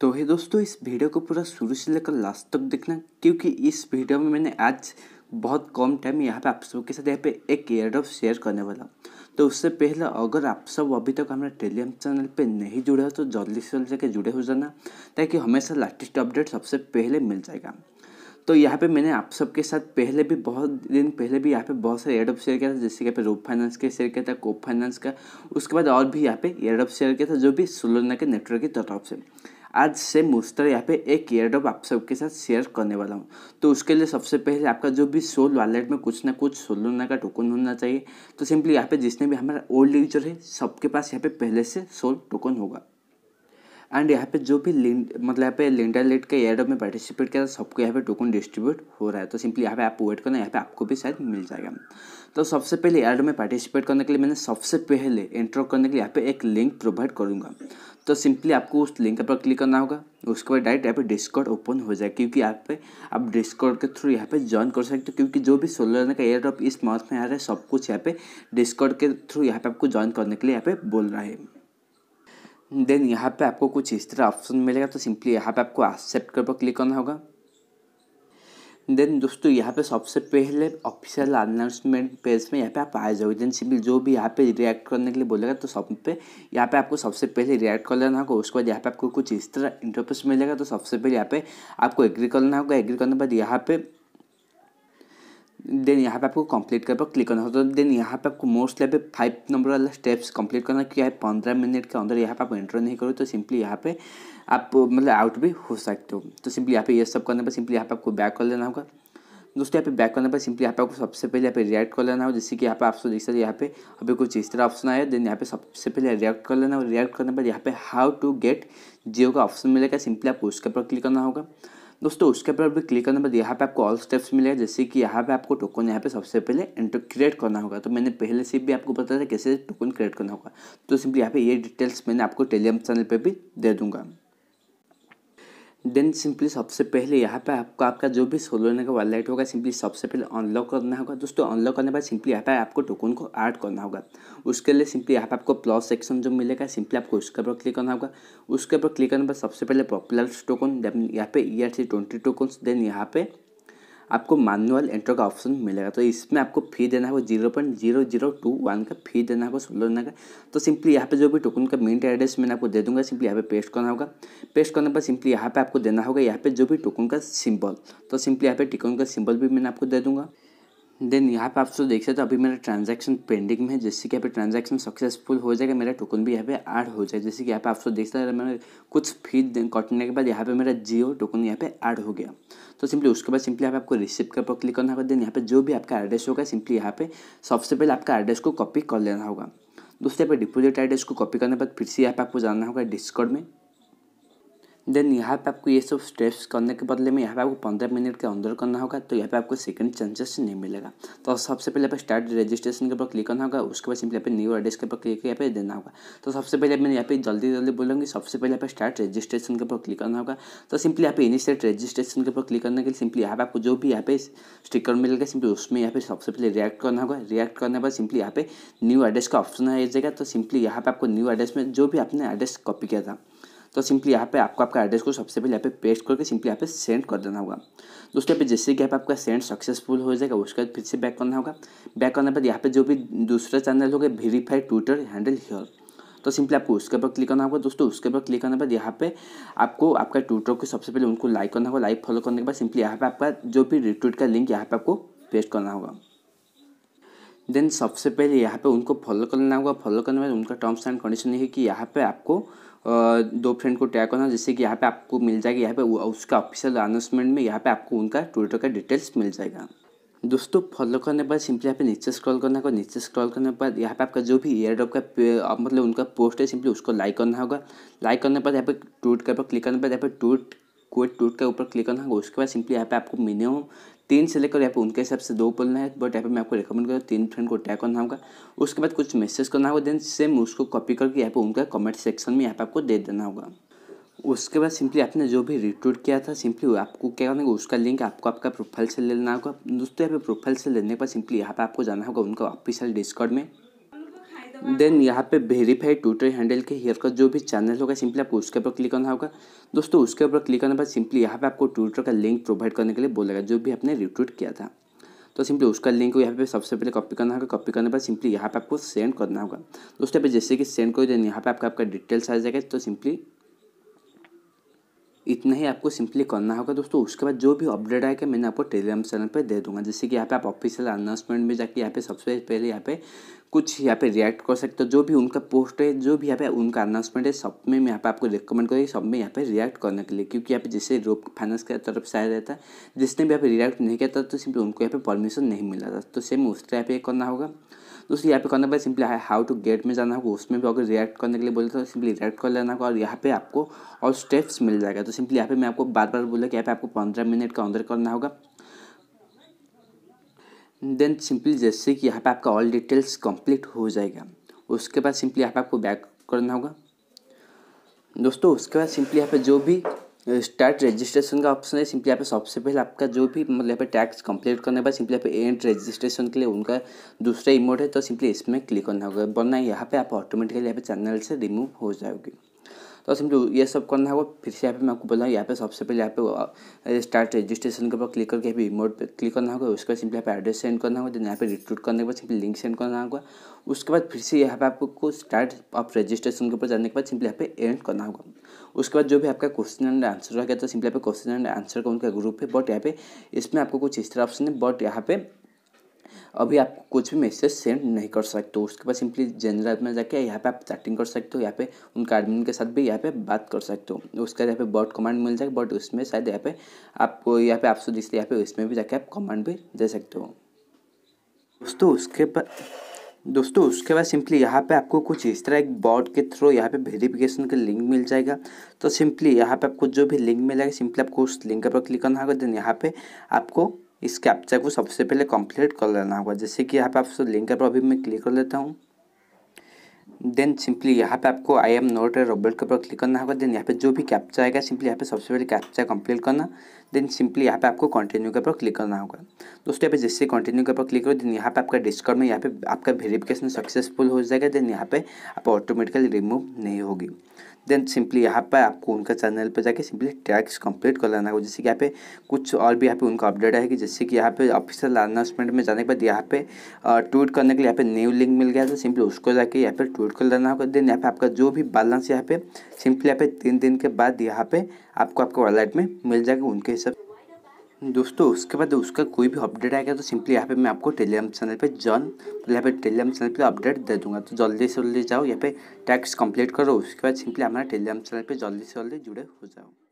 तो है दोस्तों इस वीडियो को पूरा शुरू से लेकर लास्ट तक देखना क्योंकि इस वीडियो में मैंने आज बहुत कम टाइम यहाँ पे आप सबके साथ यहाँ पे एक एयर शेयर करने वाला तो उससे पहले अगर आप सब अभी तक हमारे टेलीग्राम चैनल पे नहीं जुड़े हो तो जल्दी से जल्दी जाके जुड़े हो जाना ताकि हमेशा लेटेस्ट अपडेट सबसे पहले मिल जाएगा तो यहाँ पे मैंने आप सबके साथ पहले भी बहुत दिन पहले भी यहाँ पे बहुत सारे एडअप शेयर किया था जैसे कि पे रूप फाइनेंस का शेयर किया था कोप फाइनेंस का उसके बाद और भी यहाँ पे एडअप शेयर किया था जो भी सोलोना के नेटवर्क की तरफ से आज से मुस्तर यहाँ पे एक एयर ड्रॉप आप सबके साथ शेयर करने वाला हूँ तो उसके लिए सबसे पहले आपका जो भी सोल वॉलेट में कुछ ना कुछ सोलोना का टोकन होना चाहिए तो सिंपली यहाँ पे जिसने भी हमारा ओल्ड यूजर है सबके पास यहाँ पे पहले से सोल टोकन होगा एंड यहाँ पे जो भी मतलब यहाँ पे लिंडा लेट का एयर में पार्टिसिपेट किया सबको यहाँ पे टोकन डिस्ट्रीब्यूट हो रहा है तो सिंपली यहाँ पे आप वेट करना यहाँ पे आपको भी शायद मिल जाएगा तो सबसे पहले एयर में पार्टिसिपेट करने के लिए मैंने सबसे पहले एंटर करने के लिए यहाँ पे एक लिंक प्रोवाइड करूँगा तो सिंपली आपको उस लिंक पर क्लिक करना होगा उसके बाद डायरेक्ट यहाँ पे डिस्कॉर्ड ओपन हो जाए क्योंकि यहाँ पे आप डिस्कॉर्ड के थ्रू यहाँ पे ज्वाइन कर सकते हो क्योंकि जो भी सोलर रन का एयर ड्रॉप इस मंथ में आ रहा है सब कुछ यहाँ पे डिस्कॉर्ड के थ्रू यहाँ पे आपको ज्वाइन करने के लिए यहाँ पे बोल रहा है देन यहाँ पे आपको कुछ इस तरह ऑप्शन मिलेगा तो सिंपली यहाँ पे आपको एक्सेप्ट कर पर क्लिक करना होगा देन दोस्तों यहाँ पे सबसे पहले ऑफिशियल अनाउंसमेंट पेज में यहाँ पे आप आ जाओगे देन सिंपली जो भी यहाँ पे रिएक्ट करने के लिए बोलेगा तो सब पे यहाँ पे आपको सबसे पहले रिएक्ट कर लेना होगा उसके बाद यहाँ पे आपको कुछ इस तरह इंटरप्रेस मिलेगा तो सबसे पहले यहाँ पे आपको एग्री करना होगा एग्री करने के बाद यहाँ पे देन यहाँ पे आपको कंप्लीट कर पर क्लिक करना होता है देन यहाँ पे आपको मोस्ट लाइफ फाइव नंबर वाला स्टेप्स कंप्लीट करना क्या है पंद्रह मिनट के अंदर यहाँ पे आप एंटर नहीं करो तो सिंपली यहाँ पे आप मतलब आउट भी हो सकते हो तो सिंपली यहाँ पे ये सब करने पर सिंपली यहाँ पे आपको बैक कर लेना होगा दोस्तों यहाँ पे बैक करने पर सिंपली यहाँ पे आपको सबसे पहले यहाँ पे रिएक्ट कर लेना हो जैसे कि यहाँ पे आप सो देख सकते यहाँ पे अभी कुछ इस तरह ऑप्शन आया देन यहाँ पे सबसे पहले रिएक्ट कर लेना हो रिएक्ट करने पर यहाँ पे हाउ टू गेट जियो का ऑप्शन मिलेगा सिंपली आपको उसके ऊपर क्लिक करना होगा दोस्तों उसके ऊपर भी क्लिक करने पर यहाँ पे आपको ऑल स्टेप्स मिलेगा जैसे कि यहाँ पे आपको टोकन यहाँ पे सबसे पहले एंटर क्रिएट करना होगा तो मैंने पहले से भी आपको बताया था कैसे टोकन क्रिएट करना होगा तो सिंपली यहाँ पे ये डिटेल्स मैंने आपको टेलीग्राम चैनल पर भी दे दूँगा देन सिंपली सबसे पहले यहाँ पे आपको आपका जो भी सोलो लेने का वॉलेट होगा सिंपली सबसे पहले अनलॉक करना होगा दोस्तों अनलॉक करने के बाद सिंपली यहाँ पे आपको टोकन को ऐड करना होगा उसके लिए सिंपली यहाँ पे आपको प्लस सेक्शन जो मिलेगा सिंपली आपको उसके ऊपर क्लिक करना होगा उसके ऊपर क्लिक करने पर सबसे पहले पॉपुलर टोकन देन यहाँ पे E R C twenty token then यहाँ पे आपको मैनुअल एंट्रो का ऑप्शन मिलेगा तो इसमें आपको फी देना है वो zero point zero zero two one का फी देना है वो सोलह का तो सिंपली यहाँ पे जो भी टोकन का मिनट एड्रेस मैंने आपको दे दूंगा सिंपली यहाँ पे पेस्ट करना होगा पेस्ट करने पर सिंपली यहाँ पे आपको देना होगा यहाँ पे जो भी टोकन का सिंबल तो सिंपली यहाँ पे टिकन का सिंबल भी मैंने आपको दे दूंगा देन यहाँ पे आप तो देख सकते हो अभी मेरा ट्रांजैक्शन पेंडिंग में है जिससे कि यहाँ पे ट्रांजैक्शन सक्सेसफुल हो जाएगा मेरा टोकन भी यहाँ पे ऐड हो जाएगा जैसे कि यहाँ पे आप तो देख सकते हैं मैंने कुछ फीस कटने के बाद यहाँ पे मेरा जियो टोकन यहाँ पे ऐड हो गया तो सिंपली उसके बाद सिंपली यहाँ पे आपको रिसिप्ट के ऊपर क्लिक करना होगा देन यहाँ पे जो भी आपका एड्रेस होगा सिंपली यहाँ पे सबसे पहले आपका एड्रेस को कॉपी कर लेना होगा दूसरे पर डिपोजिट एड्रेस को कॉपी करने के बाद फिर से यहाँ पे आपको जाना होगा डिस्कॉर्ड में देन यहाँ पे आपको ये सब स्टेप्स करने के बदले में यहाँ पे आपको पंद्रह मिनट के अंदर करना होगा तो यहाँ पे आपको सेकंड चांसेस नहीं मिलेगा तो सबसे पहले पे स्टार्ट रजिस्ट्रेशन के ऊपर क्लिक करना होगा उसके बाद सिंपली आप न्यू एड्रेस के ऊपर क्लिक यहाँ पे देना होगा तो सबसे पहले मैंने यहाँ पे जल्दी जल्दी बोलूँगी सबसे पहले आप स्टार्ट रजिस्ट्रेशन के ऊपर क्लिक करना होगा तो सिंपली यहाँ पे इनिशिएट रजिस्ट्रेशन के ऊपर क्लिक करने के लिए सिंपली यहाँ पे आपको जो भी यहाँ पे स्टिकर मिलेगा सिंपली उसमें यहाँ पे सबसे पहले रिएक्ट करना होगा रिएक्ट करने के बाद सिंपली यहाँ पे न्यू एड्रेस का ऑप्शन है इस जगह तो सिंपली यहाँ पे आपको न्यू एड्रेस में जो भी आपने एड्रेस कॉपी किया था तो सिंपली यहाँ पे आपको आपका एड्रेस को सबसे पहले यहाँ पे पेस्ट करके सिंपली यहाँ पे सेंड कर देना होगा दोस्तों यहाँ पे जैसे कि आपका सेंड सक्सेसफुल हो जाएगा उसके बाद फिर से बैक करना होगा बैक करने पर यहाँ पे जो भी दूसरा चैनल होगा वेरीफाई ट्विटर हैंडल हियर तो सिंपली आपको उसके ऊपर क्लिक करना होगा दोस्तों उसके ऊपर क्लिक करने के बाद यहाँ पे आपको आपका ट्विटर को सबसे पहले उनको लाइक करना होगा लाइक फॉलो करने के बाद सिंपली यहाँ पे आपका जो भी रिट्वीट का लिंक यहाँ पे आपको पेस्ट करना होगा देन सबसे पहले यहाँ पे उनको फॉलो कर लेना होगा फॉलो करने के बाद उनका टर्म्स एंड कंडीशन ये है कि यहाँ पे आपको दो फ्रेंड को टैग करना जिससे कि यहाँ पे आपको मिल जाएगा यहाँ पे उसका ऑफिशियल अनाउंसमेंट में यहाँ पे आपको उनका ट्विटर का डिटेल्स मिल जाएगा दोस्तों फॉलो करने पर सिंपली यहाँ पे नीचे स्क्रॉल करना होगा नीचे स्क्रॉल करने पर यहाँ पे आपका जो भी एयर ड्रॉप का मतलब उनका पोस्ट है सिंपली उसको लाइक करना होगा लाइक करने पर यहाँ पे ट्वीट कर पर क्लिक करने पर यहाँ पे ट्वीट क्वेट टूट का ऊपर क्लिक करना होगा उसके बाद सिंपली यहाँ पे आपको मिनिमम तीन से लेकर यहाँ पे उनके हिसाब से दो बोलना है बट यहाँ पे मैं आपको रिकमेंड करूँ तीन फ्रेंड को टैग करना होगा उसके बाद कुछ मैसेज करना होगा देन सेम उसको कॉपी करके यहाँ पे उनका कमेंट सेक्शन में यहाँ पे आपको दे देना होगा उसके बाद सिंपली आपने जो भी रिट्वीट किया था सिंपली आपको क्या करना होगा उसका लिंक आपको आपका प्रोफाइल से लेना होगा दोस्तों यहाँ पे प्रोफाइल से लेने के बाद सिंपली यहाँ पे आपको जाना होगा उनका ऑफिशियल डिस्कॉर्ड में देन यहाँ पे वेरीफाई ट्विटर हैंडल के हेयर का जो भी चैनल होगा सिंपली आपको उसके ऊपर क्लिक करना होगा दोस्तों उसके ऊपर क्लिक करने बाद सिंपली यहाँ पे आपको ट्विटर का लिंक प्रोवाइड करने के लिए बोलेगा जो भी आपने रिट्वीट किया था तो सिंपली उसका लिंक को यहाँ पे सबसे पहले कॉपी करना होगा कॉपी करने पर सिंपली यहाँ पे आपको सेंड करना होगा दोस्तों पे जैसे कि सेंड कर देन यहाँ पे आपका आपका डिटेल्स आ जाएगा तो सिंपली इतना ही आपको सिंपली करना होगा दोस्तों उसके बाद जो भी अपडेट आएगा मैंने आपको टेलीग्राम चैनल पर दे दूंगा जैसे कि यहाँ पे आप ऑफिशियल अनाउंसमेंट में जाके यहाँ पे सबसे पहले यहाँ पे कुछ यहाँ पे रिएक्ट कर सकते हो जो भी उनका पोस्ट है जो भी यहाँ पे उनका अनाउंसमेंट है सब में मैं यहाँ पे आपको रिकमेंड करूँगी सब में यहाँ पे रिएक्ट करने के लिए क्योंकि यहाँ पे जैसे रोप फाइनेंस के तरफ से आया रहता है जिसने भी यहाँ पे रिएक्ट नहीं किया था तो सिंपली उनको यहाँ पे परमिशन नहीं मिला था तो सेम उस टाइप करना होगा दोस्तों यहाँ पे करने पर सिंपली हाउ टू गेट में जाना होगा उसमें भी अगर रिएक्ट करने के लिए बोले तो सिंपली रिएक्ट कर लेना होगा और यहाँ पे आपको और स्टेप्स मिल जाएगा तो सिंपली यहाँ पे मैं आपको बार बार बोला कि यहाँ पे आपको पंद्रह मिनट का अंदर करना होगा देन सिंपली जैसे कि यहाँ पे आपका ऑल डिटेल्स कंप्लीट हो जाएगा उसके बाद सिंपली यहाँ पे आपको बैक करना होगा दोस्तों उसके बाद सिंपली यहाँ पे जो भी स्टार्ट रजिस्ट्रेशन का ऑप्शन है सिंपली यहाँ पे सबसे पहले आपका जो भी मतलब यहाँ पे टैक्स कंप्लीट करने बाद सिंपली यहाँ पे एंड रजिस्ट्रेशन के लिए उनका दूसरा इमोट है तो सिंपली इसमें क्लिक करना होगा वरना यहाँ पे आप ऑटोमेटिकली यहाँ पे चैनल से रिमूव हो जाओगे तो समझो ये सब करना है फिर से यहाँ पे मैं आपको बोला यहाँ पे सबसे पहले यहाँ पे स्टार्ट रजिस्ट्रेशन के ऊपर क्लिक करके यहाँ पे इमोट पे क्लिक करना होगा उसके बाद सिंपली यहाँ पे एड्रेस सेंड करना होगा देन यहाँ पे रिक्रूट करने के बाद सिंपली लिंक सेंड करना होगा उसके बाद फिर से यहाँ पे आपको स्टार्ट आप रजिस्ट्रेशन के ऊपर जाने के बाद सिंपली यहाँ पे एंड करना होगा उसके बाद जो भी आपका क्वेश्चन एंड आंसर गया तो सिंपली यहाँ पे क्वेश्चन एंड आंसर का उनका ग्रुप है बट यहाँ पे इसमें आपको कुछ इस तरह ऑप्शन है बट यहाँ पे अभी आप कुछ भी मैसेज सेंड नहीं कर सकते हो उसके बाद सिंपली जनरल ऐप में जाके यहाँ पे आप चैटिंग कर सकते हो यहाँ पे उनके एडमिन के साथ भी यहाँ पे बात कर सकते हो उसके बाद यहाँ पे बॉट कमांड मिल जाएगा बट उसमें शायद यहाँ पे आपको यहाँ पे सो जिससे यहाँ पे उसमें भी जाके आप कमांड भी दे सकते हो दोस्तों उसके बाद दोस्तों उसके बाद सिंपली यहाँ पे आपको कुछ इस तरह एक बॉट के थ्रू यहाँ पे वेरिफिकेशन का लिंक मिल जाएगा तो सिंपली यहाँ पे आपको जो भी लिंक मिलेगा सिंपली आपको उस लिंक पर क्लिक करना होगा देन यहाँ पे आपको इस कैप्चा को सबसे पहले कंप्लीट कर लेना होगा जैसे कि यहाँ पे आप लिंक पर अभी मैं क्लिक कर लेता हूँ देन सिंपली यहाँ पे आपको आई एम नोट रोबोट के ऊपर क्लिक करना होगा देन यहाँ पे जो भी कैप्चा आएगा सिंपली यहाँ पे सबसे पहले कैप्चा कंप्लीट करना देन सिंपली यहाँ पे आपको कंटिन्यू के ऊपर क्लिक करना होगा दोस्तों यहाँ पे जैसे कंटिन्यू के ऊपर क्लिक करो देन यहाँ पे आपका डिस्काउंट में यहाँ पे आपका वेरिफिकेशन सक्सेसफुल हो जाएगा देन यहाँ पे आप ऑटोमेटिकली रिमूव नहीं होगी देन सिंपली यहाँ पर आपको उनका चैनल पर जाके सिंपली टैक्स कंप्लीट कर लेना होगा जैसे कि यहाँ पे कुछ और भी यहाँ पे उनका अपडेट है कि जैसे कि यहाँ पे ऑफिशियल अनाउंसमेंट में जाने के बाद यहाँ पे ट्वीट करने के लिए यहाँ पे न्यू लिंक मिल गया था तो सिंपली उसको जाके यहाँ पे ट्वीट कर लेना होगा देन यहाँ पे आपका जो भी बैलेंस यहाँ पे सिंपली यहाँ पे तीन दिन के बाद यहाँ पे आपको आपके वॉलेट में मिल जाएगा उनके हिसाब दोस्तों उसके बाद उसका कोई भी अपडेट आएगा तो सिंपली यहाँ पे मैं आपको टेलीग्राम चैनल पे जॉन मतलब यहाँ पे टेलीग्राम चैनल पे अपडेट दे दूंगा तो जल्दी से जल्दी जाओ यहाँ पे टैक्स कंप्लीट करो उसके बाद सिंपली हमारा टेलीग्राम चैनल पे जल्दी से जल्दी जुड़े हो जाओ